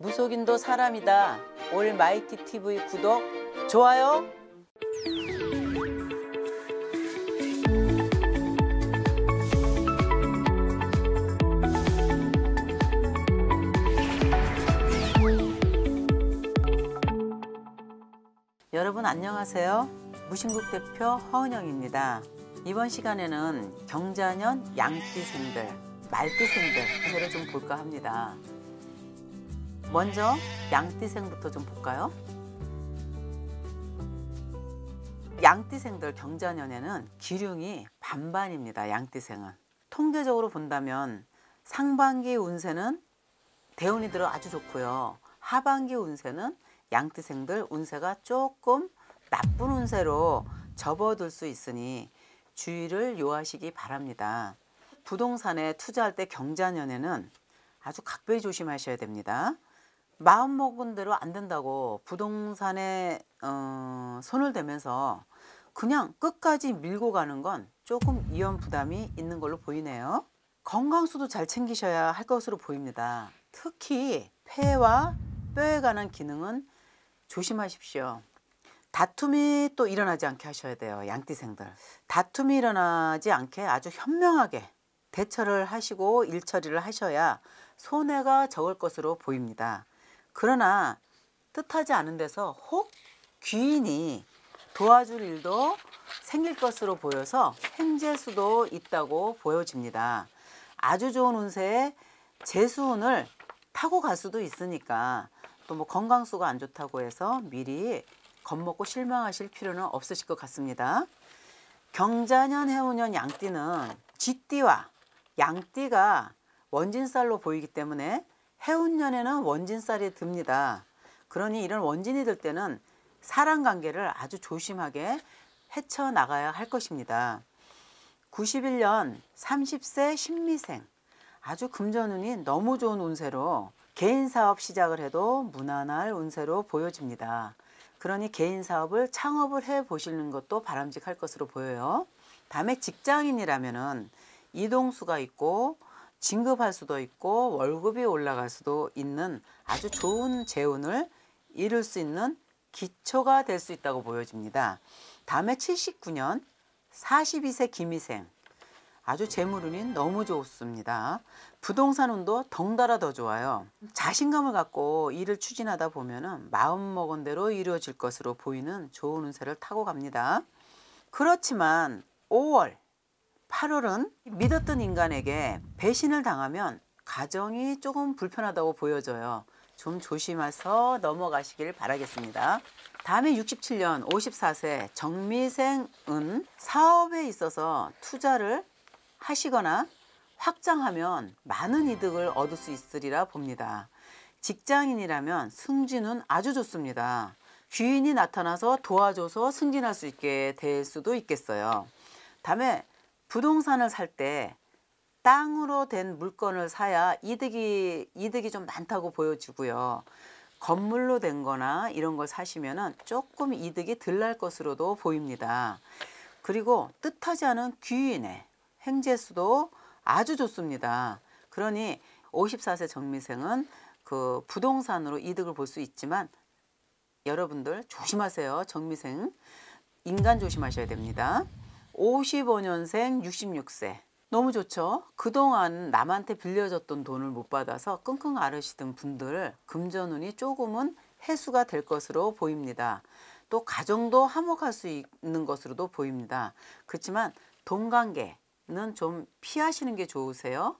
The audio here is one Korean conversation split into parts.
무속인도 사람이다. 올 마이티 TV 구독, 좋아요. 여러분 안녕하세요. 무신국 대표 허은영입니다. 이번 시간에는 경자년 양띠생들, 말띠생들 오늘을 좀 볼까 합니다. 먼저 양띠생부터 좀 볼까요? 양띠생들 경자년에는 기륭이 반반입니다. 양띠생은. 통계적으로 본다면 상반기 운세는 대운이들은 아주 좋고요. 하반기 운세는 양띠생들 운세가 조금 나쁜 운세로 접어들 수 있으니 주의를 요하시기 바랍니다. 부동산에 투자할 때 경자년에는 아주 각별히 조심하셔야 됩니다. 마음먹은 대로 안 된다고 부동산에 어, 손을 대면서 그냥 끝까지 밀고 가는 건 조금 위험 부담이 있는 걸로 보이네요. 건강수도 잘 챙기셔야 할 것으로 보입니다. 특히 폐와 뼈에 관한 기능은 조심하십시오. 다툼이 또 일어나지 않게 하셔야 돼요. 양띠생들. 다툼이 일어나지 않게 아주 현명하게 대처를 하시고 일처리를 하셔야 손해가 적을 것으로 보입니다. 그러나 뜻하지 않은 데서 혹 귀인이 도와줄 일도 생길 것으로 보여서 행재수도 있다고 보여집니다. 아주 좋은 운세에 재수운을 타고 갈 수도 있으니까 또 뭐 건강수가 안 좋다고 해서 미리 겁먹고 실망하실 필요는 없으실 것 같습니다. 경자년, 해운년, 양띠는 쥐띠와 양띠가 원진살로 보이기 때문에 해운년에는 원진살이 듭니다. 그러니 이런 원진이 들 때는 사랑 관계를 아주 조심하게 헤쳐나가야 할 것입니다. 91년 30세 신미생 아주 금전운이 너무 좋은 운세로 개인 사업 시작을 해도 무난할 운세로 보여집니다. 그러니 개인 사업을 창업을 해 보시는 것도 바람직할 것으로 보여요. 다음에 직장인이라면 이동수가 있고 진급할 수도 있고 월급이 올라갈 수도 있는 아주 좋은 재운을 이룰 수 있는 기초가 될 수 있다고 보여집니다. 다음에 79년 42세 김희생 아주 재물운이 너무 좋습니다. 부동산 운도 덩달아 더 좋아요. 자신감을 갖고 일을 추진하다 보면 마음먹은 대로 이루어질 것으로 보이는 좋은 운세를 타고 갑니다. 그렇지만 5월 8월은 믿었던 인간에게 배신을 당하면 가정이 조금 불편하다고 보여져요. 좀 조심해서 넘어가시길 바라겠습니다. 다음에 67년 54세 정미생은 사업에 있어서 투자를 하시거나 확장하면 많은 이득을 얻을 수 있으리라 봅니다. 직장인이라면 승진은 아주 좋습니다. 귀인이 나타나서 도와줘서 승진할 수 있게 될 수도 있겠어요. 다음에 부동산을 살 때 땅으로 된 물건을 사야 이득이 이득이 좀 많다고 보여지고요. 건물로 된 거나 이런 걸사시면 조금 이득이 덜 날 것으로도 보입니다. 그리고 뜻하지 않은 귀인의 행재수도 아주 좋습니다. 그러니 54세 정미생은 그 부동산으로 이득을 볼 수 있지만 여러분들 조심하세요. 정미생 인간 조심하셔야 됩니다. 55년생 66세 너무 좋죠 그동안 남한테 빌려줬던 돈을 못 받아서 끙끙 앓으시던 분들 금전운이 조금은 해수가 될 것으로 보입니다 또 가정도 화목할 수 있는 것으로도 보입니다 그렇지만 돈관계는 좀 피하시는 게 좋으세요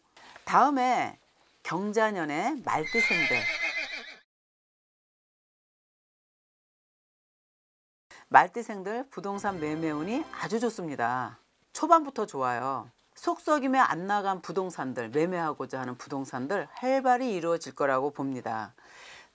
다음에 경자년에말뜻생들 말띠생들 부동산 매매운이 아주 좋습니다. 초반부터 좋아요. 속썩임에 안 나간 부동산들, 매매하고자 하는 부동산들 활발히 이루어질 거라고 봅니다.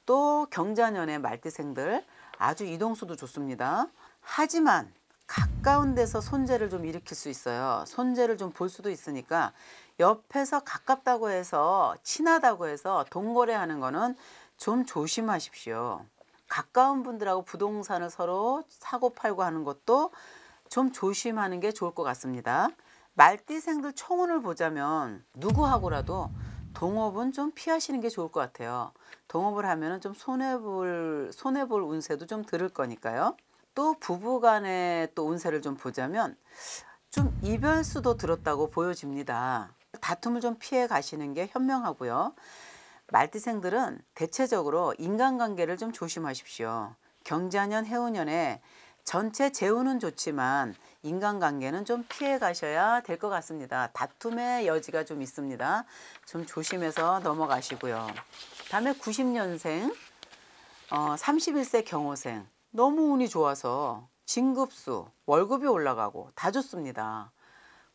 또 경자년의 말띠생들 아주 이동수도 좋습니다. 하지만 가까운 데서 손재를 좀 일으킬 수 있어요. 손재를 좀 볼 수도 있으니까 옆에서 가깝다고 해서 친하다고 해서 동거래하는 거는 좀 조심하십시오. 가까운 분들하고 부동산을 서로 사고 팔고 하는 것도 좀 조심하는 게 좋을 것 같습니다. 말띠생들 청혼을 보자면 누구하고라도 동업은 좀 피하시는 게 좋을 것 같아요. 동업을 하면 좀 손해볼, 손해볼 운세도 좀 들을 거니까요. 또 부부간의 또 운세를 좀 보자면 좀 이별수도 들었다고 보여집니다. 다툼을 좀 피해 가시는 게 현명하고요. 말띠생들은 대체적으로 인간관계를 좀 조심하십시오. 경자년, 해운년에 전체 재우는 좋지만 인간관계는 좀 피해 가셔야 될 것 같습니다. 다툼의 여지가 좀 있습니다. 좀 조심해서 넘어가시고요. 다음에 90년생, 어, 31세 경호생 너무 운이 좋아서 진급수, 월급이 올라가고 다 좋습니다.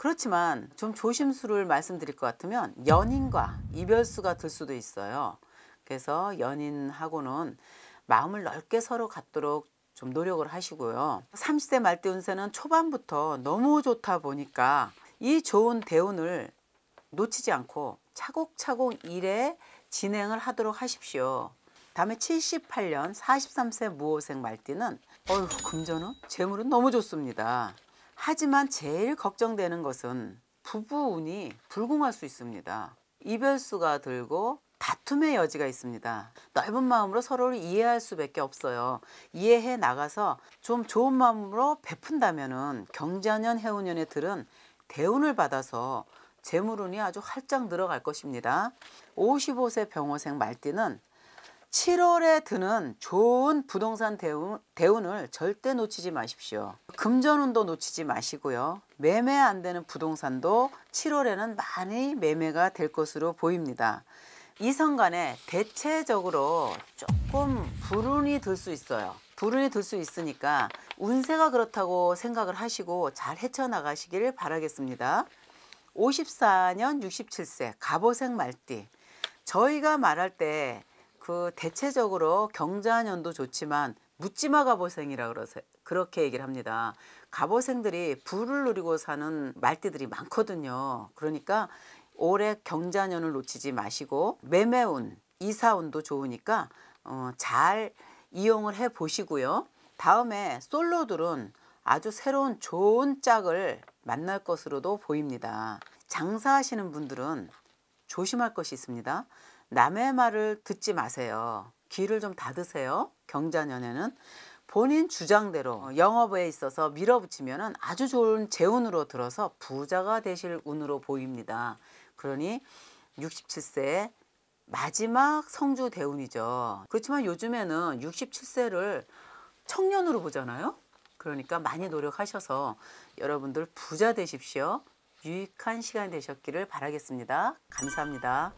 그렇지만 좀조심스러울 말씀드릴 것 같으면 연인과 이별수가 될 수도 있어요. 그래서 연인하고는 마음을 넓게 서로 갖도록 좀 노력을 하시고요. 30대 말대 운세는 초반부터 너무 좋다 보니까 이 좋은 대운을 놓치지 않고 차곡차곡 일에 진행을 하도록 하십시오. 다음에 78년 43세 무호생 말띠는 어휴 금전은 재물은 너무 좋습니다. 하지만 제일 걱정되는 것은 부부 운이 불공할 수 있습니다. 이별수가 들고 다툼의 여지가 있습니다. 넓은 마음으로 서로를 이해할 수밖에 없어요. 이해해 나가서 좀 좋은 마음으로 베푼다면은 경자년 해운년의 들은 대운을 받아서 재물운이 아주 활짝 늘어갈 것입니다. 55세 병호생 말띠는 7월에 드는 좋은 부동산 대운, 대운을 절대 놓치지 마십시오. 금전운도 놓치지 마시고요. 매매 안 되는 부동산도 7월에는 많이 매매가 될 것으로 보입니다. 이성 간에 대체적으로 조금 불운이 들 수 있어요. 불운이 들 수 있으니까 운세가 그렇다고 생각을 하시고 잘 헤쳐나가시길 바라겠습니다. 54년 67세 갑오생 말띠 저희가 말할 때그 대체적으로 경자년도 좋지만 묻지마 갑오생이라 그러세 그렇게 얘기를 합니다. 갑오생들이 불을 누리고 사는 말띠들이 많거든요. 그러니까 올해 경자년을 놓치지 마시고 매매운, 이사운도 좋으니까 어, 잘 이용을 해 보시고요. 다음에 솔로들은 아주 새로운 좋은 짝을 만날 것으로도 보입니다. 장사하시는 분들은 조심할 것이 있습니다. 남의 말을 듣지 마세요. 귀를 좀 닫으세요. 경자년에는 본인 주장대로 영업에 있어서 밀어붙이면 아주 좋은 재운으로 들어서 부자가 되실 운으로 보입니다. 그러니 67세 마지막 성주 대운이죠. 그렇지만 요즘에는 67세를 청년으로 보잖아요. 그러니까 많이 노력하셔서 여러분들 부자 되십시오. 유익한 시간 되셨기를 바라겠습니다. 감사합니다.